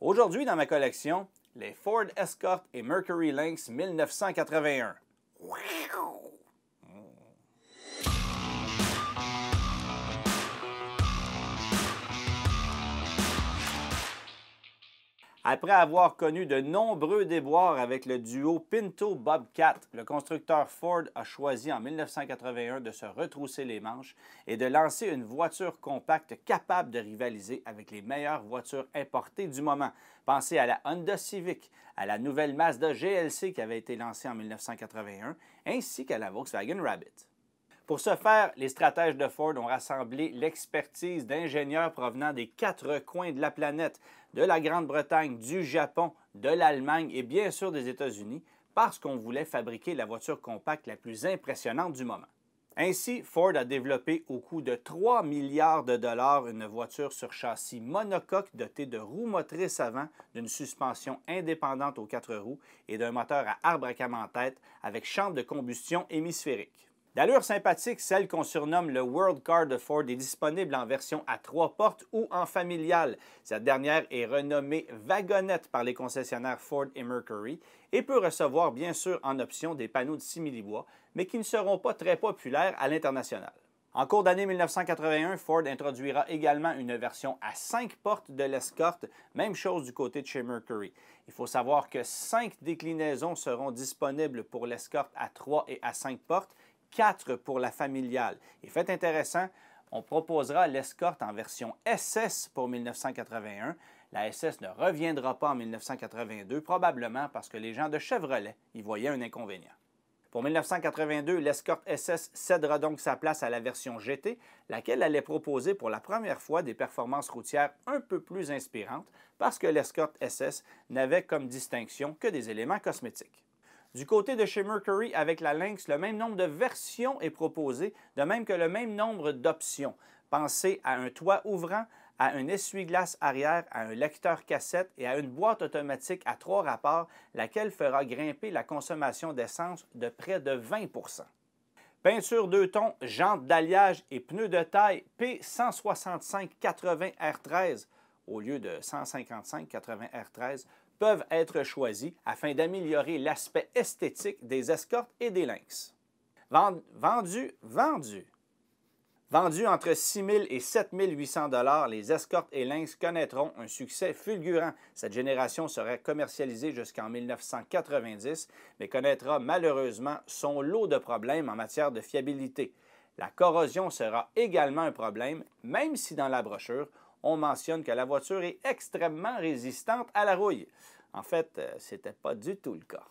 Aujourd'hui, dans ma collection, les Ford Escort et Mercury Lynx 1981. Après avoir connu de nombreux déboires avec le duo Pinto Bobcat, le constructeur Ford a choisi en 1981 de se retrousser les manches et de lancer une voiture compacte capable de rivaliser avec les meilleures voitures importées du moment. Pensez à la Honda Civic, à la nouvelle Mazda GLC qui avait été lancée en 1981, ainsi qu'à la Volkswagen Rabbit. Pour ce faire, les stratèges de Ford ont rassemblé l'expertise d'ingénieurs provenant des quatre coins de la planète, de la Grande-Bretagne, du Japon, de l'Allemagne et bien sûr des États-Unis, parce qu'on voulait fabriquer la voiture compacte la plus impressionnante du moment. Ainsi, Ford a développé au coût de 3 milliards de dollars une voiture sur châssis monocoque dotée de roues motrices avant, d'une suspension indépendante aux quatre roues et d'un moteur à arbre à cames en tête avec chambre de combustion hémisphérique. D'allure sympathique, celle qu'on surnomme le World Car de Ford est disponible en version à trois portes ou en familiale. Cette dernière est renommée Wagonnette par les concessionnaires Ford et Mercury et peut recevoir bien sûr en option des panneaux de simili-bois, mais qui ne seront pas très populaires à l'international. En cours d'année 1981, Ford introduira également une version à cinq portes de l'escorte, même chose du côté de chez Mercury. Il faut savoir que cinq déclinaisons seront disponibles pour l'escorte à trois et à cinq portes 4 pour la familiale. Et fait intéressant, on proposera l'escorte en version SS pour 1981. La SS ne reviendra pas en 1982, probablement parce que les gens de Chevrolet y voyaient un inconvénient. Pour 1982, l'escorte SS cédera donc sa place à la version GT, laquelle allait proposer pour la première fois des performances routières un peu plus inspirantes parce que l'escorte SS n'avait comme distinction que des éléments cosmétiques. Du côté de chez Mercury, avec la Lynx, le même nombre de versions est proposé, de même que le même nombre d'options. Pensez à un toit ouvrant, à un essuie-glace arrière, à un lecteur cassette et à une boîte automatique à trois rapports, laquelle fera grimper la consommation d'essence de près de 20 Peinture deux tons, jantes d'alliage et pneus de taille p 16580 R13 au lieu de 155-80 R13 peuvent être choisis afin d'améliorer l'aspect esthétique des escortes et des lynx. Vendu, vendu. Vendus entre 6 000 et 7 800 dollars, les escortes et lynx connaîtront un succès fulgurant. Cette génération serait commercialisée jusqu'en 1990, mais connaîtra malheureusement son lot de problèmes en matière de fiabilité. La corrosion sera également un problème, même si dans la brochure, on mentionne que la voiture est extrêmement résistante à la rouille. En fait, euh, ce n'était pas du tout le cas.